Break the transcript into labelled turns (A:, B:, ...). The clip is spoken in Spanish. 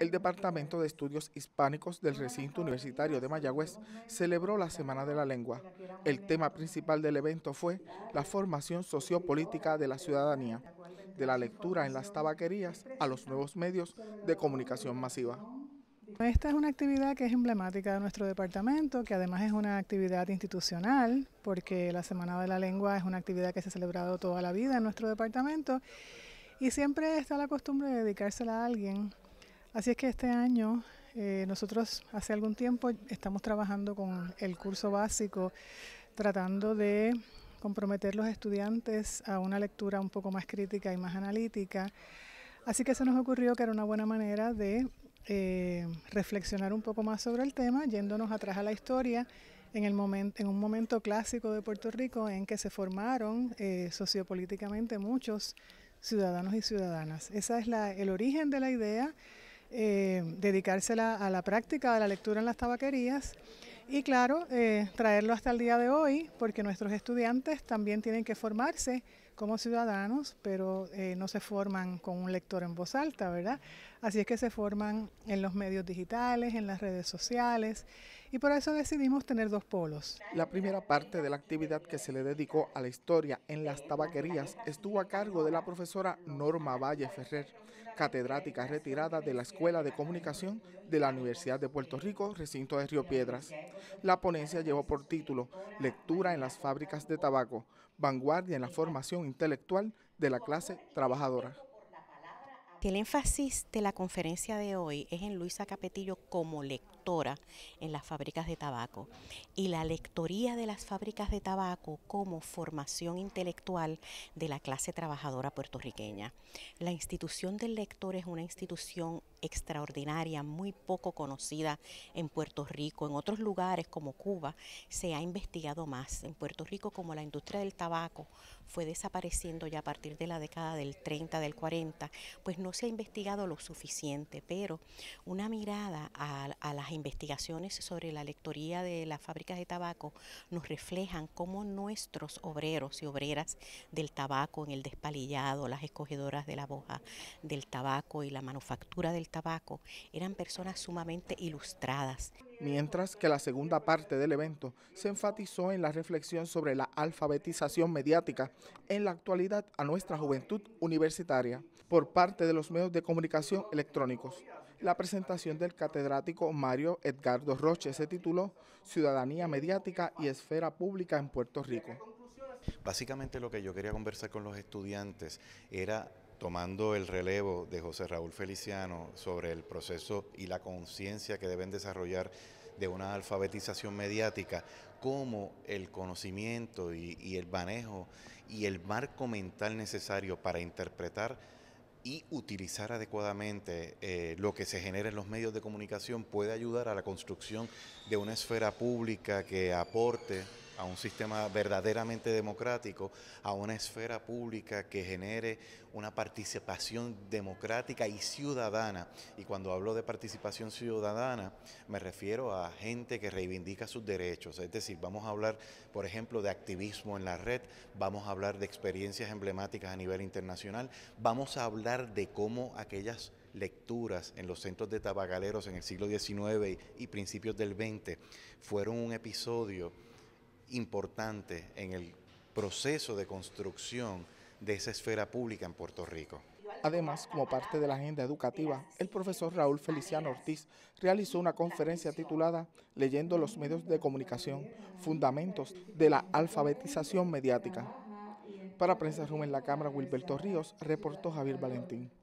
A: El Departamento de Estudios Hispánicos del Recinto Universitario de Mayagüez celebró la Semana de la Lengua. El tema principal del evento fue la formación sociopolítica de la ciudadanía, de la lectura en las tabaquerías a los nuevos medios de comunicación masiva.
B: Esta es una actividad que es emblemática de nuestro departamento, que además es una actividad institucional, porque la Semana de la Lengua es una actividad que se ha celebrado toda la vida en nuestro departamento y siempre está la costumbre de dedicársela a alguien Así es que este año eh, nosotros hace algún tiempo estamos trabajando con el curso básico, tratando de comprometer los estudiantes a una lectura un poco más crítica y más analítica. Así que se nos ocurrió que era una buena manera de eh, reflexionar un poco más sobre el tema, yéndonos atrás a la historia en, el momento, en un momento clásico de Puerto Rico en que se formaron eh, sociopolíticamente muchos ciudadanos y ciudadanas. Ese es el origen de la idea eh, dedicársela a la práctica a la lectura en las tabaquerías y claro, eh, traerlo hasta el día de hoy porque nuestros estudiantes también tienen que formarse como ciudadanos, pero eh, no se forman con un lector en voz alta, ¿verdad? Así es que se forman en los medios digitales, en las redes sociales, y por eso decidimos tener dos polos.
A: La primera parte de la actividad que se le dedicó a la historia en las tabaquerías estuvo a cargo de la profesora Norma Valle Ferrer, catedrática retirada de la Escuela de Comunicación de la Universidad de Puerto Rico, recinto de Río Piedras. La ponencia llevó por título Lectura en las fábricas de tabaco, vanguardia en la formación intelectual de la clase trabajadora.
C: El énfasis de la conferencia de hoy es en Luisa Capetillo como lectora en las fábricas de tabaco y la lectoría de las fábricas de tabaco como formación intelectual de la clase trabajadora puertorriqueña. La institución del lector es una institución extraordinaria, muy poco conocida en Puerto Rico. En otros lugares como Cuba se ha investigado más. En Puerto Rico como la industria del tabaco fue desapareciendo ya a partir de la década del 30, del 40, pues no se ha investigado lo suficiente, pero una mirada a, las investigaciones sobre la lectoría de las fábricas de tabaco nos reflejan cómo nuestros obreros y obreras del tabaco en el despalillado, las escogedoras de la boja del tabaco y la manufactura del tabaco eran personas sumamente ilustradas. Mientras que la segunda parte del evento se enfatizó en la reflexión sobre la
A: alfabetización mediática en la actualidad a nuestra juventud universitaria por parte de los medios de comunicación electrónicos. La presentación del catedrático Mario Edgardo Roche se tituló Ciudadanía Mediática y Esfera Pública en Puerto Rico.
D: Básicamente lo que yo quería conversar con los estudiantes era tomando el relevo de José Raúl Feliciano sobre el proceso y la conciencia que deben desarrollar de una alfabetización mediática, como el conocimiento y, el manejo y el marco mental necesario para interpretar y utilizar adecuadamente eh, lo que se genera en los medios de comunicación puede ayudar a la construcción de una esfera pública que aporte a un sistema verdaderamente democrático, a una esfera pública que genere una participación democrática y ciudadana. Y cuando hablo de participación ciudadana, me refiero a gente que reivindica sus derechos. Es decir, vamos a hablar, por ejemplo, de activismo en la red, vamos a hablar de experiencias emblemáticas a nivel internacional, vamos a hablar de cómo aquellas lecturas en los centros de tabacaleros en el siglo XIX y, principios del XX fueron un episodio importante en el proceso de construcción de esa esfera pública en Puerto Rico.
A: Además, como parte de la agenda educativa, el profesor Raúl Feliciano Ortiz realizó una conferencia titulada Leyendo los medios de comunicación, fundamentos de la alfabetización mediática. Para Prensa RUM en la Cámara, Wilberto Ríos, reportó Javier Valentín.